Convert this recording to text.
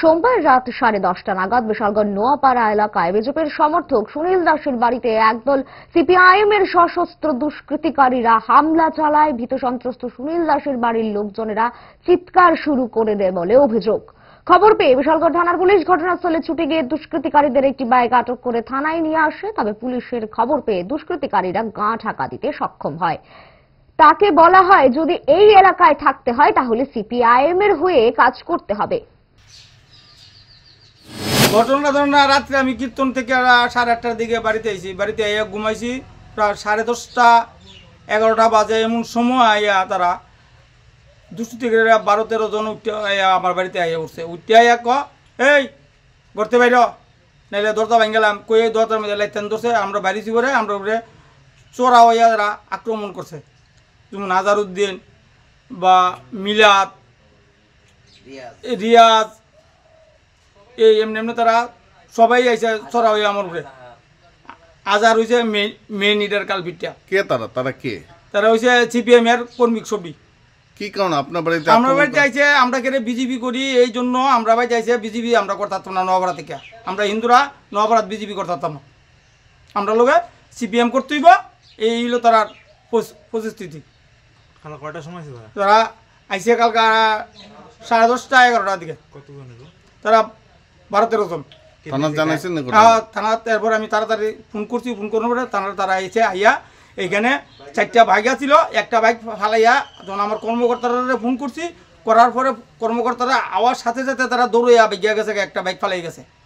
সোমবার রাত সাড়ে দশটা নাগাদ বিশালগঞ্জ নোয়াপাড়া এলাকায় বিজেপির সমর্থক সুনীল দাসের বাড়িতে একদল সিপিআইএম এর সশস্ত্র দুষ্কৃতিকারীরা হামলা চালায় ভীত সন্ত্রস্ত সুনীল দাসের বাড়ির লোকজনেরা চিৎকার শুরু করে দেয় বলে অভিযোগ খবর পেয়ে বিশালগড় থানার পুলিশ ঘটনাস্থলে ছুটে গিয়ে দুষ্কৃতিকারীদের একটি বাইক আটক করে থানায় নিয়ে আসে তবে পুলিশের খবর পেয়ে দুষ্কৃতিকারীরা গা ঢাকা দিতে সক্ষম হয় তাকে বলা হয় যদি এই এলাকায় থাকতে হয় তাহলে সিপিআইএম এর হয়ে কাজ করতে হবে ঘটনা ধরো না রাত্রে আমি কীর্তন থেকে সাড়ে আটটার দিকে বাড়িতে আইছি বাড়িতে আইয়া ঘুমাইছি প্রায় সাড়ে দশটা এগারোটা বাজে এমন সময় আইয়া তারা দুশো থেকে বারো তেরো জন উঠতে আমার বাড়িতে আইয়া উঠছে উঠতে আইয়া ক এই ঘরতে বাইর নাইলে দরজা ভাঙ গেলাম কই দরজার মধ্যে লাইতেন ধরছে আমরা বাড়িছি করে আমরা উপরে চোরা হইয়া তারা আক্রমণ করছে যেমন আজারউদ্দিন বা মিলাদ রিয়াজ এই এমনি এমনি তারা সবাই আইসে ছড়া হয়ে আমার উপরে আজার হয়েছে মেন ইডার কালপিটটা কে তারা তারা কে তারা হয়েছে সিপিএম এর কর্মিক ছবি কি কারণ আপনার বাড়িতে আমরা বাড়ি চাইছে আমরা কেন বিজেপি করি এই জন্য আমরা বাড়ি চাইছে বিজেপি আমরা করতাম না নবরা থেকে আমরা হিন্দুরা নবরাত বিজেপি করতাম না আমরা লোকে সিপিএম করতেই বা এই হলো তারা পরিস্থিতি কয়টার সময় তারা আইসে কালকা সাড়ে দশটা এগারোটার দিকে তারা বারো তেরো জন আমি তাড়াতাড়ি ফোন করছি ফোন পরে থানা তারা আইয়া এইখানে বাইক আছিল একটা বাইক ফালাইয়া আমার কর্মকর্তারা ফোন করছি করার পরে কর্মকর্তারা আওয়ার সাথে সাথে তারা দৌড়ে গেছে একটা বাইক ফালাই গেছে